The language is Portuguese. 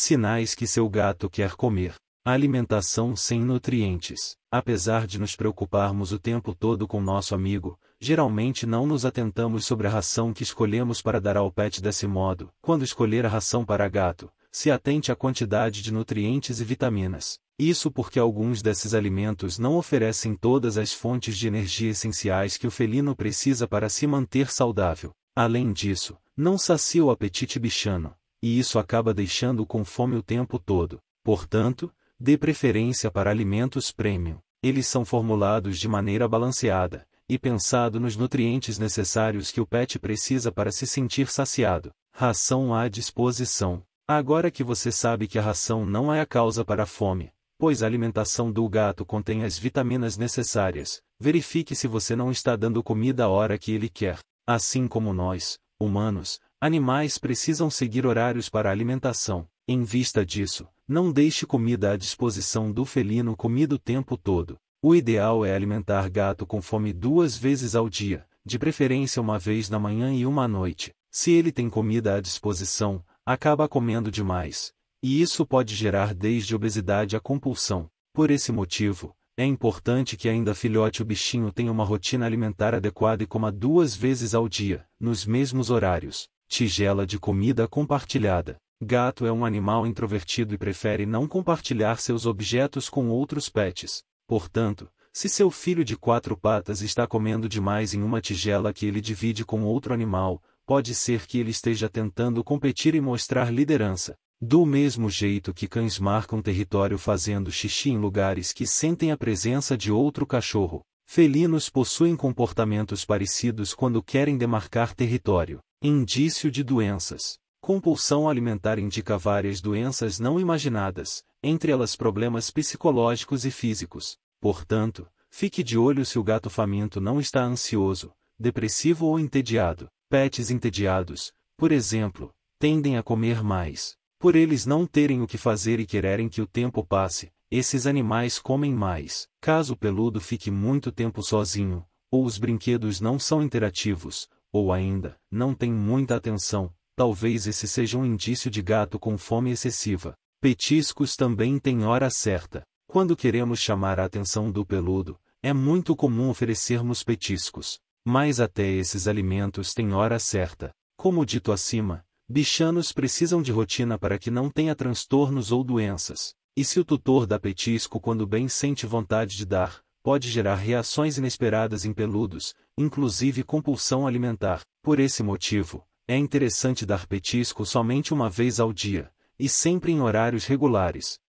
Sinais que seu gato quer comer. Alimentação sem nutrientes. Apesar de nos preocuparmos o tempo todo com nosso amigo, geralmente não nos atentamos sobre a ração que escolhemos para dar ao pet desse modo. Quando escolher a ração para gato, se atente à quantidade de nutrientes e vitaminas. Isso porque alguns desses alimentos não oferecem todas as fontes de energia essenciais que o felino precisa para se manter saudável. Além disso, não sacia o apetite bichano, e isso acaba deixando com fome o tempo todo. Portanto, dê preferência para alimentos premium. Eles são formulados de maneira balanceada e pensado nos nutrientes necessários que o pet precisa para se sentir saciado. Ração à disposição. Agora que você sabe que a ração não é a causa para a fome, pois a alimentação do gato contém as vitaminas necessárias, verifique se você não está dando comida a hora que ele quer. Assim como nós, humanos, Animais precisam seguir horários para alimentação. Em vista disso, não deixe comida à disposição do felino comido o tempo todo. O ideal é alimentar gato com fome duas vezes ao dia, de preferência uma vez na manhã e uma à noite. Se ele tem comida à disposição, acaba comendo demais, e isso pode gerar desde obesidade à compulsão. Por esse motivo, é importante que ainda filhote o bichinho tenha uma rotina alimentar adequada e coma duas vezes ao dia, nos mesmos horários. Tigela de comida compartilhada. Gato é um animal introvertido e prefere não compartilhar seus objetos com outros pets. Portanto, se seu filho de quatro patas está comendo demais em uma tigela que ele divide com outro animal, pode ser que ele esteja tentando competir e mostrar liderança. Do mesmo jeito que cães marcam território fazendo xixi em lugares que sentem a presença de outro cachorro, felinos possuem comportamentos parecidos quando querem demarcar território. Indício de doenças. Compulsão alimentar indica várias doenças não imaginadas, entre elas problemas psicológicos e físicos. Portanto, fique de olho se o gato faminto não está ansioso, depressivo ou entediado. Pets entediados, por exemplo, tendem a comer mais. Por eles não terem o que fazer e quererem que o tempo passe, esses animais comem mais. Caso o peludo fique muito tempo sozinho, ou os brinquedos não são interativos, ou ainda, não tem muita atenção, talvez esse seja um indício de gato com fome excessiva. Petiscos também têm hora certa. Quando queremos chamar a atenção do peludo, é muito comum oferecermos petiscos. Mas até esses alimentos têm hora certa. Como dito acima, bichanos precisam de rotina para que não tenha transtornos ou doenças. E se o tutor dá petisco quando bem sente vontade de dar, pode gerar reações inesperadas em peludos, inclusive compulsão alimentar. Por esse motivo, é interessante dar petisco somente uma vez ao dia, e sempre em horários regulares.